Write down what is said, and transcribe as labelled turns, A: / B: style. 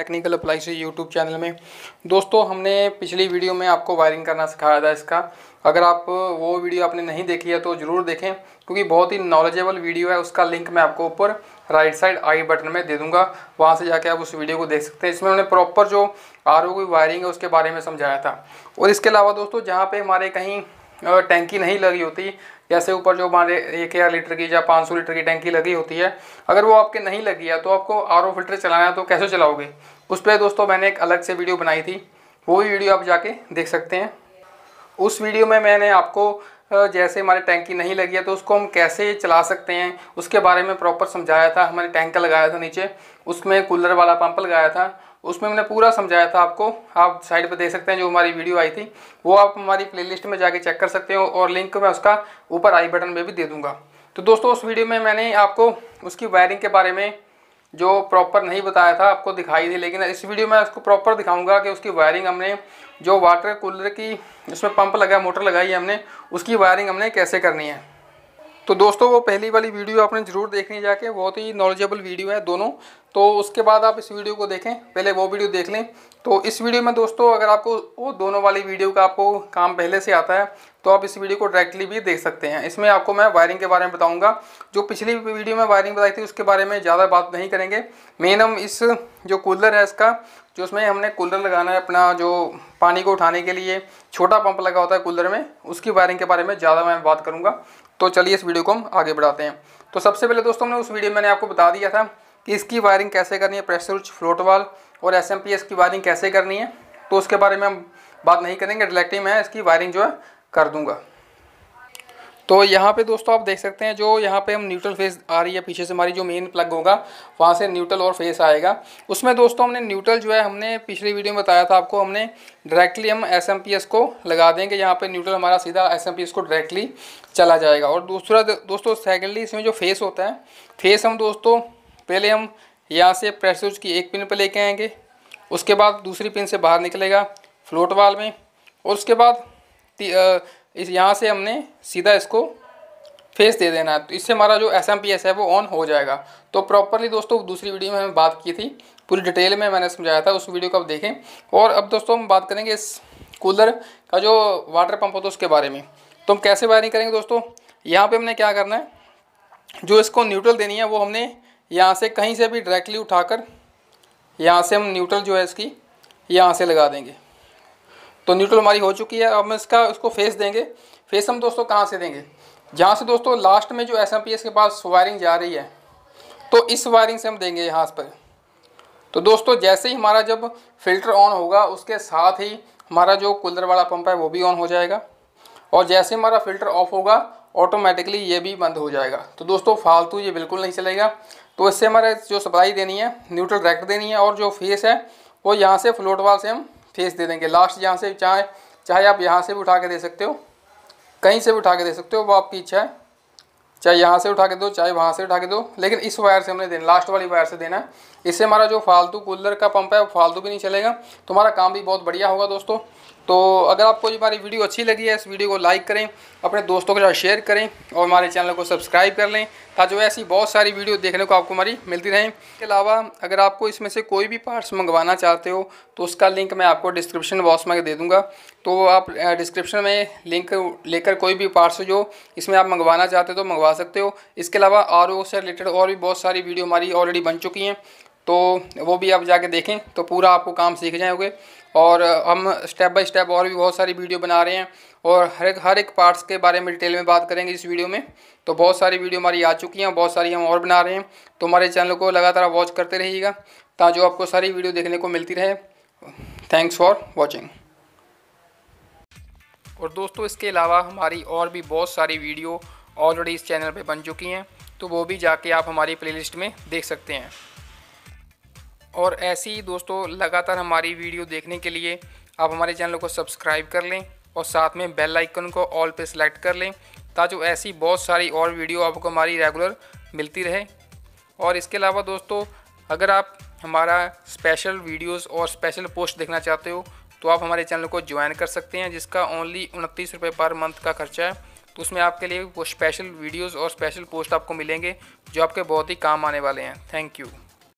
A: technical apply से YouTube channel में दोस्तों हमने पिछली वीडियो में आपको वायरिंग करना सिखाया था इसका अगर आप वो वीडियो आपने नहीं देखी है तो ज़रूर देखें क्योंकि बहुत ही नॉलेजेबल वीडियो है उसका लिंक मैं आपको ऊपर राइट साइड आई बटन में दे दूंगा वहाँ से जाके आप उस वीडियो को देख सकते हैं इसमें हमने प्रॉपर जो आर की वायरिंग है उसके बारे में समझाया था और इसके अलावा दोस्तों जहाँ पर हमारे कहीं टैंकी नहीं लगी होती जैसे ऊपर जो हमारे एक हज़ार लीटर की या 500 लीटर की टैंकी लगी होती है अगर वो आपके नहीं लगी है तो आपको आर फिल्टर चलाना है तो कैसे चलाओगे उस पर दोस्तों मैंने एक अलग से वीडियो बनाई थी वो भी वीडियो आप जाके देख सकते हैं उस वीडियो में मैंने आपको जैसे हमारी टैंकी नहीं लगी है तो उसको हम कैसे चला सकते हैं उसके बारे में प्रॉपर समझाया था हमारे टैंक लगाया था नीचे उसमें कूलर वाला पंप लगाया था उसमें मैंने पूरा समझाया था आपको आप साइड पर देख सकते हैं जो हमारी वीडियो आई थी वो आप हमारी प्लेलिस्ट में जाके चेक कर सकते हो और लिंक मैं उसका ऊपर आई बटन में भी दे दूँगा तो दोस्तों उस वीडियो में मैंने आपको उसकी वायरिंग के बारे में जो प्रॉपर नहीं बताया था आपको दिखाई थी लेकिन इस वीडियो में उसको प्रॉपर दिखाऊंगा कि उसकी वायरिंग हमने जो वाटर कूलर की उसमें पंप लगा मोटर लगाई है हमने उसकी वायरिंग हमने कैसे करनी है तो दोस्तों वो पहली वाली वीडियो आपने ज़रूर देखने जाके बहुत ही नॉलेजेबल वीडियो है दोनों तो उसके बाद आप इस वीडियो को देखें पहले वो वीडियो देख लें तो इस वीडियो में दोस्तों अगर आपको वो दोनों वाली वीडियो का आपको काम पहले से आता है तो आप इस वीडियो को डायरेक्टली भी देख सकते हैं इसमें आपको मैं वायरिंग के बारे में बताऊँगा जो पिछली वीडियो में वायरिंग बताई थी उसके बारे में ज़्यादा बात नहीं करेंगे मेन हम इस जो कूलर है इसका जो उसमें हमने कूलर लगाना है अपना जो पानी को उठाने के लिए छोटा पंप लगा होता है कूलर में उसकी वायरिंग के बारे में ज़्यादा मैं बात करूँगा तो चलिए इस वीडियो को हम आगे बढ़ाते हैं तो सबसे पहले दोस्तों हमने उस वीडियो में मैंने आपको बता दिया था कि इसकी वायरिंग कैसे करनी है प्रेशर उच्च फ्लोट वाल और एस एम की वायरिंग कैसे करनी है तो उसके बारे में हम बात नहीं करेंगे डायरेक्टली मैं इसकी वायरिंग जो है कर दूंगा तो यहाँ पे दोस्तों आप देख सकते हैं जो यहाँ पे हम न्यूट्रल फेस आ रही है पीछे से हमारी जो मेन प्लग होगा वहाँ से न्यूट्रल और फेस आएगा उसमें दोस्तों हमने न्यूट्रल जो है हमने पिछली वीडियो में बताया था आपको हमने डायरेक्टली हम एस को लगा देंगे यहाँ पे न्यूट्रल हमारा सीधा एस को डायरेक्टली चला जाएगा और दूसरा दोस्तों सेकेंडली इसमें जो फेस होता है फेस हम दोस्तों पहले हम यहाँ से प्रेस की एक पिन पर लेके आएंगे उसके बाद दूसरी पिन से बाहर निकलेगा फ्लोट वाल में और उसके बाद इस यहाँ से हमने सीधा इसको फेस दे देना है तो इससे हमारा जो एस है वो ऑन हो जाएगा तो प्रॉपरली दोस्तों दूसरी वीडियो में हमने बात की थी पूरी डिटेल में मैंने समझाया था उस वीडियो को आप देखें और अब दोस्तों हम बात करेंगे इस कूलर का जो वाटर पंप होता है उसके बारे में तो हम कैसे वायरिंग करेंगे दोस्तों यहाँ पे हमने क्या करना है जो इसको न्यूट्रल देनी है वो हमने यहाँ से कहीं से भी डायरेक्टली उठाकर यहाँ से हम न्यूट्रल जो है इसकी यहाँ से लगा देंगे तो न्यूट्रल हमारी हो चुकी है अब हम इसका उसको फेस देंगे फेस हम दोस्तों कहाँ से देंगे जहाँ से दोस्तों लास्ट में जो एस के पास वायरिंग जा रही है तो इस वायरिंग से हम देंगे यहाँ पर तो दोस्तों जैसे ही हमारा जब फिल्टर ऑन होगा उसके साथ ही हमारा जो कूलर वाला पंप है वो भी ऑन हो जाएगा और जैसे हमारा फिल्टर ऑफ होगा ऑटोमेटिकली ये भी बंद हो जाएगा तो दोस्तों फालतू ये बिल्कुल नहीं चलेगा तो इससे हमारा जो सप्लाई देनी है न्यूट्रल डायरेक्ट देनी है और जो फेस है वो यहाँ से फ्लोट वाल से हम फेस दे देंगे लास्ट यहाँ से चाहे चाहे आप यहाँ से भी उठा के दे सकते हो कहीं से भी उठा के दे सकते हो वो आपकी इच्छा है चाहे यहाँ से उठा के दो चाहे वहाँ से उठा के दो लेकिन इस वायर से हमने देना लास्ट वाली वायर से देना है इससे हमारा जो फालतू कूलर का पंप है वो फालतू भी नहीं चलेगा तुम्हारा काम भी बहुत बढ़िया होगा दोस्तों तो अगर आपको हमारी वीडियो अच्छी लगी है इस वीडियो को लाइक करें अपने दोस्तों के साथ शेयर करें और हमारे चैनल को सब्सक्राइब कर लें ताकि ऐसी बहुत सारी वीडियो देखने को आपको हमारी मिलती रहें इसके अलावा अगर आपको इसमें से कोई भी पार्ट्स मंगवाना चाहते हो तो उसका लिंक मैं आपको डिस्क्रिप्शन बॉक्स में दे दूँगा तो आप डिस्क्रिप्शन में लिंक लेकर कोई भी पार्ट्स जो इसमें आप मंगवाना चाहते हो तो मंगवा सकते हो इसके अलावा आर से रिलेटेड और भी बहुत सारी वीडियो हमारी ऑलरेडी बन चुकी हैं तो वो भी आप जाके देखें तो पूरा आपको काम सीख जाएंगे और हम स्टेप बाय स्टेप और भी बहुत सारी वीडियो बना रहे हैं और हर एक हर एक पार्ट्स के बारे में डिटेल में बात करेंगे इस वीडियो में तो बहुत सारी वीडियो हमारी आ चुकी हैं बहुत सारी हम और बना रहे हैं तो हमारे चैनल को लगातार वॉच करते रहिएगा ताकि आपको सारी वीडियो देखने को मिलती रहे थैंक्स फॉर वॉचिंग और दोस्तों इसके अलावा हमारी और भी बहुत सारी वीडियो ऑलरेडी इस चैनल पर बन चुकी हैं तो वो भी जाके आप हमारी प्लेलिस्ट में देख सकते हैं और ऐसी ही दोस्तों लगातार हमारी वीडियो देखने के लिए आप हमारे चैनल को सब्सक्राइब कर लें और साथ में बेल आइकन को ऑल पे सेलेक्ट कर लें ताकि ऐसी बहुत सारी और वीडियो आपको हमारी रेगुलर मिलती रहे और इसके अलावा दोस्तों अगर आप हमारा स्पेशल वीडियोस और स्पेशल पोस्ट देखना चाहते हो तो आप हमारे चैनल को ज्वाइन कर सकते हैं जिसका ओनली उनतीस रुपये पर मंथ का खर्चा है तो उसमें आपके लिए वो स्पेशल वीडियोज़ और स्पेशल पोस्ट आपको मिलेंगे जो आपके बहुत ही काम आने वाले हैं थैंक यू